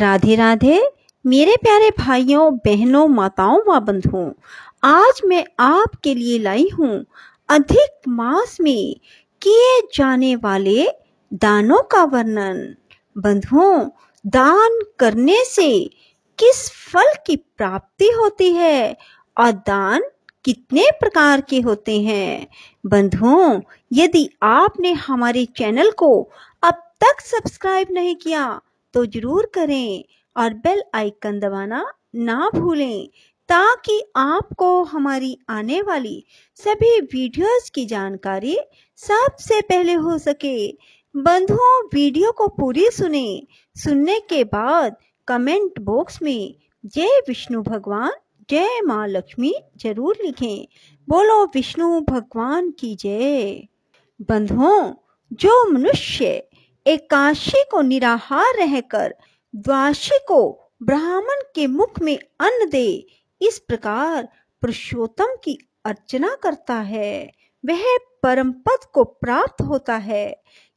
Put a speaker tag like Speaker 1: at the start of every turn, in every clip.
Speaker 1: राधे राधे मेरे प्यारे भाइयों बहनों माताओं व बंधुओं आज मैं आपके लिए लाई हूँ अधिक मास में किए जाने वाले दानों का वर्णन बंधुओं दान करने से किस फल की प्राप्ति होती है और दान कितने प्रकार के होते हैं बंधुओं यदि आपने हमारे चैनल को अब तक सब्सक्राइब नहीं किया तो ज़रूर करें और बेल आइकन दबाना ना भूलें ताकि आपको हमारी आने वाली सभी वीडियोस की जानकारी सबसे पहले हो सके बंधुओं वीडियो को पूरी सुने सुनने के बाद कमेंट बॉक्स में जय विष्णु भगवान जय माँ लक्ष्मी जरूर लिखें बोलो विष्णु भगवान की जय बंधुओं जो मनुष्य एकाशी को निराहार रहकर द्वाशी को ब्राह्मण के मुख में अन्न दे इस प्रकार पुरुषोत्तम की अर्चना करता है वह परम पद को प्राप्त होता है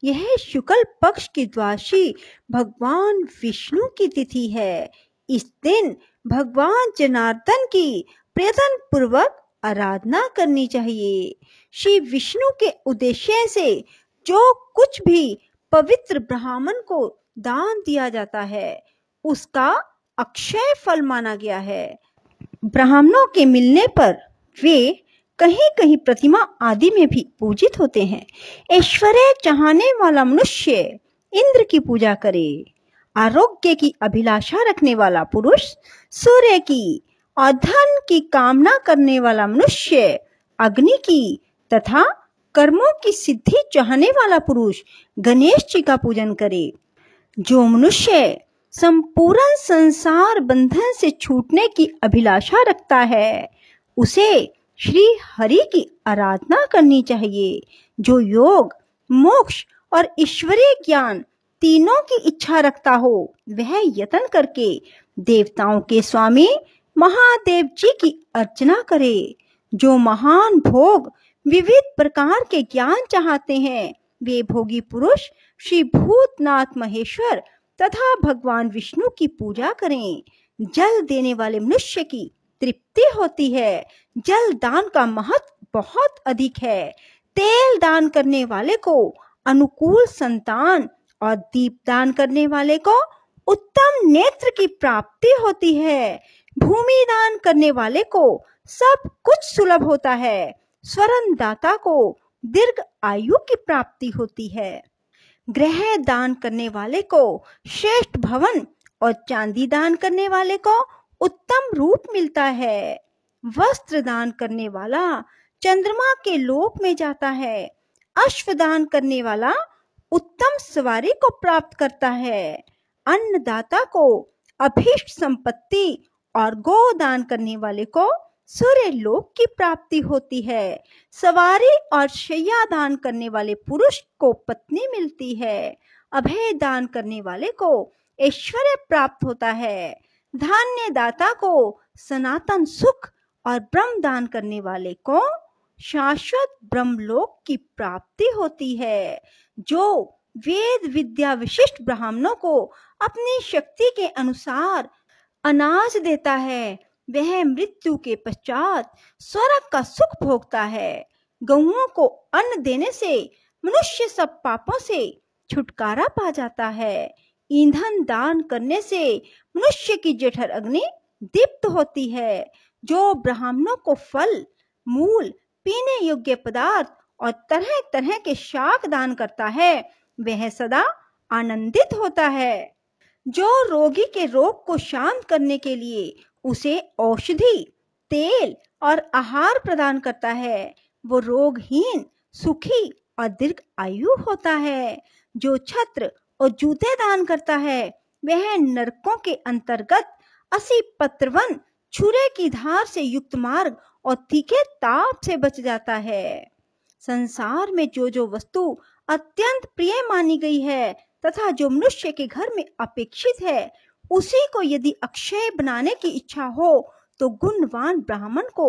Speaker 1: यह शुक्ल पक्ष की द्वाशी भगवान विष्णु की तिथि है इस दिन भगवान जनार्दन की प्रयत्न पूर्वक आराधना करनी चाहिए श्री विष्णु के उद्देश्य से जो कुछ भी पवित्र ब्राह्मण को दान दिया जाता है उसका अक्षय फल माना गया है ब्राह्मणों के मिलने पर वे कहीं कहीं प्रतिमा आदि में भी पूजित होते हैं ऐश्वर्य चाहने वाला मनुष्य इंद्र की पूजा करे आरोग्य की अभिलाषा रखने वाला पुरुष सूर्य की और धन की कामना करने वाला मनुष्य अग्नि की तथा कर्मों की सिद्धि चाहने वाला पुरुष गणेश जी का पूजन करे जो मनुष्य संपूर्ण संसार बंधन से छूटने की अभिलाषा रखता है उसे श्री हरि की आराधना करनी चाहिए जो योग मोक्ष और ईश्वरीय ज्ञान तीनों की इच्छा रखता हो वह यतन करके देवताओं के स्वामी महादेव जी की अर्चना करे जो महान भोग विविध प्रकार के ज्ञान चाहते हैं वे भोगी पुरुष श्री भूतनाथ महेश्वर तथा भगवान विष्णु की पूजा करें जल देने वाले मनुष्य की तृप्ति होती है जल दान का महत्व बहुत अधिक है तेल दान करने वाले को अनुकूल संतान और दीप दान करने वाले को उत्तम नेत्र की प्राप्ति होती है भूमि दान करने वाले को सब कुछ सुलभ होता है स्वरण दाता को दीर्घ आयु की प्राप्ति होती है ग्रह दान करने वाले को श्रेष्ठ भवन और चांदी दान करने वाले को उत्तम रूप मिलता है वस्त्र दान करने वाला चंद्रमा के लोक में जाता है अश्व दान करने वाला उत्तम सवारी को प्राप्त करता है अन्नदाता को अभीष्ट संपत्ति और गो दान करने वाले को सूर्य लोक की प्राप्ति होती है सवारी और शैया दान करने वाले पुरुष को पत्नी मिलती है अभय दान करने वाले को ऐश्वर्य प्राप्त होता है धान्य दाता को सनातन सुख और ब्रह्म दान करने वाले को शाश्वत ब्रह्मलोक की प्राप्ति होती है जो वेद विद्या विशिष्ट ब्राह्मणों को अपनी शक्ति के अनुसार अनाज देता है वह मृत्यु के पश्चात स्वर्ग का सुख भोगता है गऊ को अन्न देने से मनुष्य सब पापों से छुटकारा पा जाता है ईंधन दान करने से मनुष्य की जठर अग्नि दीप्त होती है जो ब्राह्मणों को फल मूल पीने योग्य पदार्थ और तरह तरह के शाक दान करता है वह सदा आनंदित होता है जो रोगी के रोग को शांत करने के लिए उसे औषधि तेल और आहार प्रदान करता है वो रोगहीन सुखी और दीर्घ आयु होता है जो छत्र और जूते दान करता है वह नरकों के अंतर्गत असी पत्रवन छुरे की धार से युक्त मार्ग और तीखे ताप से बच जाता है संसार में जो जो वस्तु अत्यंत प्रिय मानी गई है तथा जो मनुष्य के घर में अपेक्षित है उसी को यदि अक्षय बनाने की इच्छा हो तो गुणवान ब्राह्मण को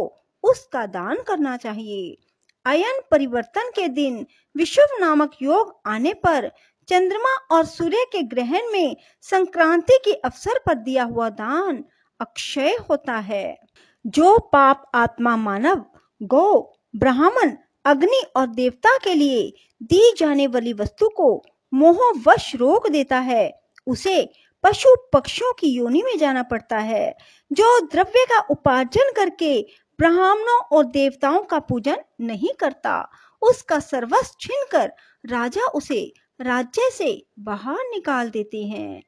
Speaker 1: उसका दान करना चाहिए अयन परिवर्तन के दिन विश्व नामक योग आने पर चंद्रमा और सूर्य के ग्रहण में संक्रांति के अवसर पर दिया हुआ दान अक्षय होता है जो पाप आत्मा मानव गौ ब्राह्मण अग्नि और देवता के लिए दी जाने वाली वस्तु को मोहवश रोक देता है उसे पशु पक्षियों की योनि में जाना पड़ता है जो द्रव्य का उपार्जन करके ब्राह्मणों और देवताओं का पूजन नहीं करता उसका सर्वस्व छीन कर राजा उसे राज्य से बाहर निकाल देते हैं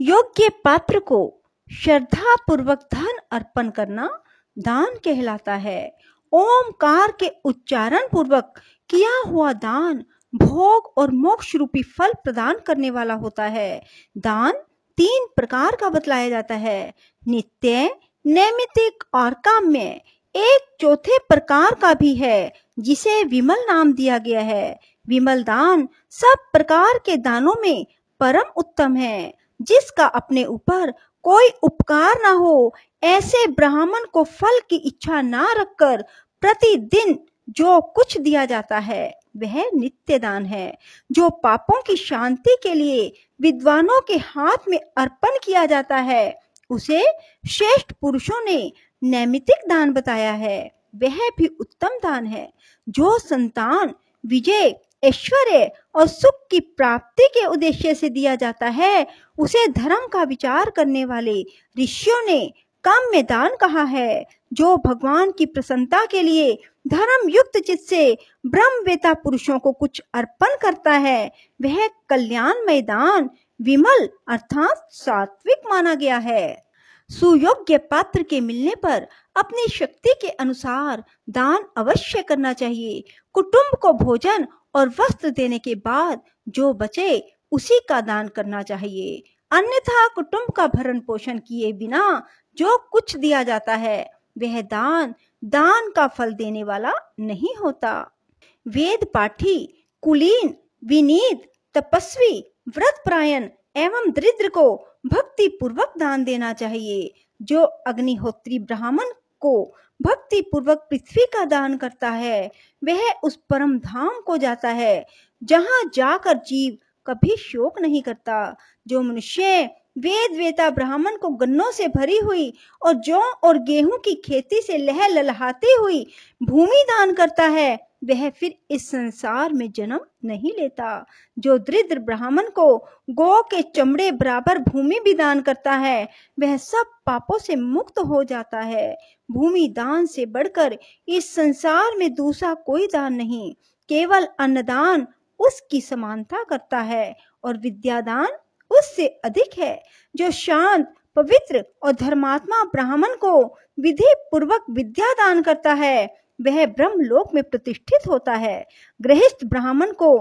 Speaker 1: योग्य पात्र को श्रद्धा पूर्वक धन अर्पण करना दान कहलाता है ओमकार के उच्चारण पूर्वक किया हुआ दान भोग और मोक्ष रूपी फल प्रदान करने वाला होता है दान तीन प्रकार का बतलाया जाता है नित्य नैमितिक और काम्य एक चौथे प्रकार का भी है जिसे विमल नाम दिया गया है विमल दान सब प्रकार के दानों में परम उत्तम है जिसका अपने ऊपर कोई उपकार ना हो ऐसे ब्राह्मण को फल की इच्छा ना रखकर प्रतिदिन जो कुछ दिया जाता है वह नित्य दान है जो पापों की शांति के लिए विद्वानों के हाथ में अर्पण किया जाता है उसे श्रेष्ठ पुरुषों ने नैमितिक दान बताया है वह भी उत्तम दान है जो संतान विजय ऐश्वर्य और सुख की प्राप्ति के उद्देश्य से दिया जाता है उसे धर्म का विचार करने वाले ऋषियों ने कम में दान कहा है जो भगवान की प्रसन्नता के लिए धर्म युक्त चित से ब्रह्म वेता पुरुषों को कुछ अर्पण करता है वह कल्याण मैदान विमल अर्थात सात्विक माना गया है सुयोग्य पात्र के मिलने पर अपनी शक्ति के अनुसार दान अवश्य करना चाहिए कुटुंब को भोजन और वस्त्र देने के बाद जो बचे उसी का दान करना चाहिए अन्यथा कुटुंब का भरण पोषण किए बिना जो कुछ दिया जाता है वह दान दान का फल देने वाला नहीं होता वेद पाठी कुलीन विनीत तपस्वी व्रत प्रायण एवं दरिद्र को भक्ति पूर्वक दान देना चाहिए जो अग्निहोत्री ब्राह्मण को भक्ति पूर्वक पृथ्वी का दान करता है वह उस परम धाम को जाता है जहाँ जाकर जीव कभी शोक नहीं करता जो मनुष्य वेद वेता ब्राह्मण को गन्नों से भरी हुई और जौ और गेहूं की खेती से लह ललहाती हुई भूमि दान करता है वह फिर इस संसार में जन्म नहीं लेता जो दृद्र ब्राह्मण को गौ के चमड़े बराबर भूमि भी दान करता है वह सब पापों से मुक्त हो जाता है भूमि दान से बढ़कर इस संसार में दूसरा कोई दान नहीं केवल अन्नदान उसकी समानता करता है और विद्यादान उससे अधिक है जो शांत पवित्र और धर्मात्मा ब्राह्मण को विधि पूर्वक विद्या दान करता है वह ब्रह्म लोक में प्रतिष्ठित होता है गृहस्थ ब्राह्मण को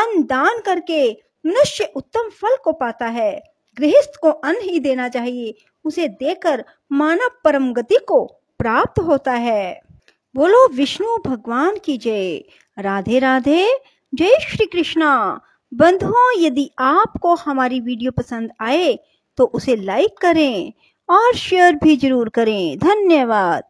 Speaker 1: अन्न दान करके मनुष्य उत्तम फल को पाता है गृहस्थ को अन्न ही देना चाहिए उसे देकर मानव परम गति को प्राप्त होता है बोलो विष्णु भगवान की जय राधे राधे जय श्री कृष्णा बंधुओं यदि आपको हमारी वीडियो पसंद आए तो उसे लाइक करें और शेयर भी जरूर करें धन्यवाद